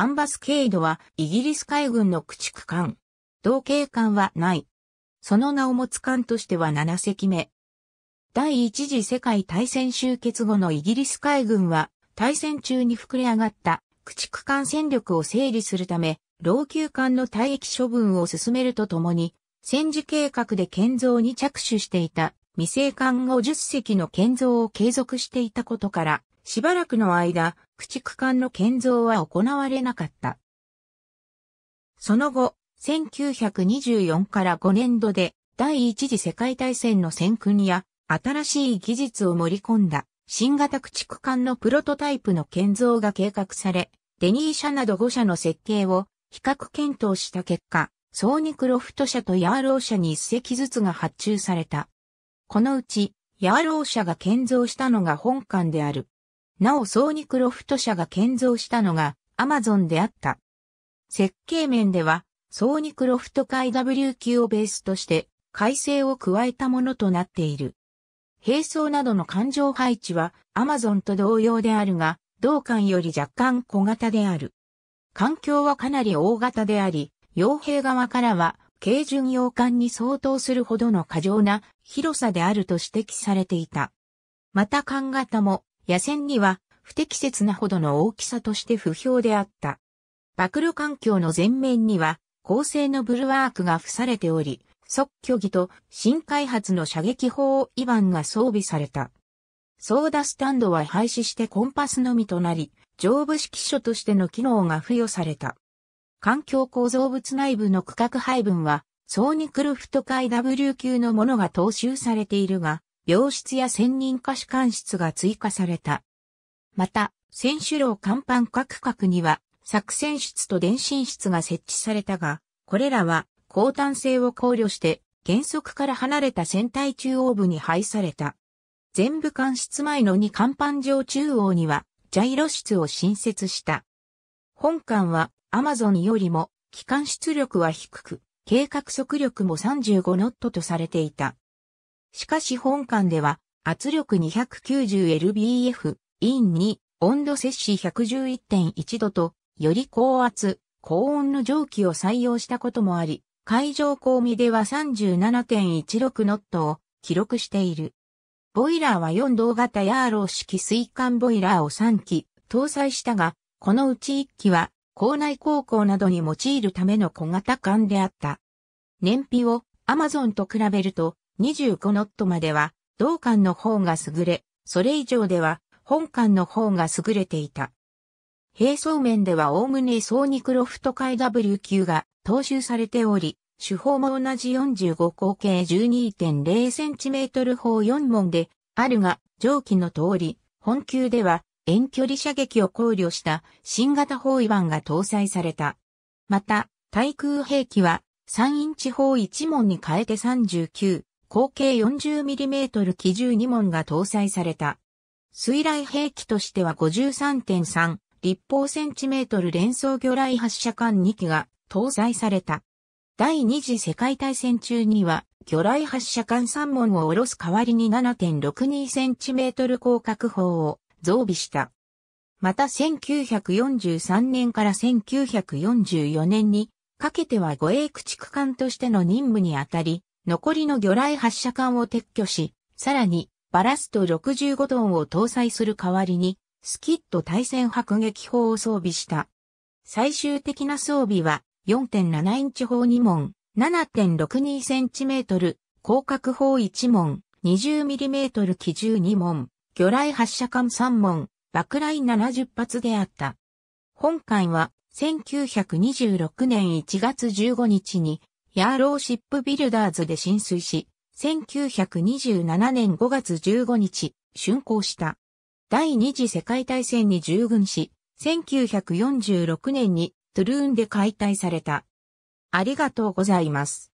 アンバスケードはイギリス海軍の駆逐艦。同型艦はない。その名を持つ艦としては7隻目。第一次世界大戦終結後のイギリス海軍は、大戦中に膨れ上がった駆逐艦戦力を整理するため、老朽艦の退役処分を進めるとともに、戦時計画で建造に着手していた未成艦50隻の建造を継続していたことから、しばらくの間、駆逐艦の建造は行われなかった。その後、1924から5年度で第一次世界大戦の戦訓や新しい技術を盛り込んだ新型駆逐艦のプロトタイプの建造が計画され、デニー社など5社の設計を比較検討した結果、ソーニクロフト社とヤーロー社に一隻ずつが発注された。このうち、ヤーロー社が建造したのが本館である。なおソーニクロフト社が建造したのがアマゾンであった。設計面では、ソーニクロフト界 W 級をベースとして、改正を加えたものとなっている。並走などの環状配置は、アマゾンと同様であるが、同館より若干小型である。環境はかなり大型であり、傭兵側からは、軽巡洋艦に相当するほどの過剰な広さであると指摘されていた。また艦型も野戦には不適切なほどの大きさとして不評であった。暴露環境の前面には、高性のブルワークが付されており、即虚偽と新開発の射撃砲イバンが装備された。ソーダスタンドは廃止してコンパスのみとなり、上部式書としての機能が付与された。環境構造物内部の区画配分は、ソーニクルフト階 W 級のものが踏襲されているが、病室や専任可視官室が追加された。また、選手楼甲板各角には、作戦室と電信室が設置されたが、これらは、高端性を考慮して、原則から離れた船体中央部に配された。全部艦室前の2甲板上中央には、ジャイロ室を新設した。本館は、アマゾンよりも、機関出力は低く、計画速力も35ノットとされていた。しかし本館では圧力 290lbf、インに温度摂氏111.1度と、より高圧、高温の蒸気を採用したこともあり、海上光味では37.16ノットを記録している。ボイラーは4動型ヤーロー式水管ボイラーを3機搭載したが、このうち1機は校内高校などに用いるための小型艦であった。燃費を Amazon と比べると25ノットまでは、同艦の方が優れ、それ以上では、本館の方が優れていた。並走面では概ねソーニクロフト海 W 級が踏襲されており、手法も同じ45口径 12.0cm 砲4門であるが、上記の通り、本級では遠距離射撃を考慮した新型包囲板が搭載された。また、対空兵器は3インチ砲1門に変えて39、口径 40mm 機銃2門が搭載された。水雷兵器としては53.3立方センチメートル連装魚雷発射管2機が搭載された。第二次世界大戦中には魚雷発射管3門を下ろす代わりに 7.62cm 広角砲を増備した。また1943年から1944年にかけては護衛駆逐艦としての任務にあたり、残りの魚雷発射管を撤去し、さらにバラスト65トンを搭載する代わりに、スキット対戦迫撃砲を装備した。最終的な装備は4.7インチ砲2門、7.62センチメートル、広角砲1門、20ミリメートル機銃2門、魚雷発射管3門、爆雷70発であった。本艦は1926年1月15日にヤーローシップビルダーズで浸水し、1927年5月15日、竣工した。第二次世界大戦に従軍し、1946年にトゥルーンで解体された。ありがとうございます。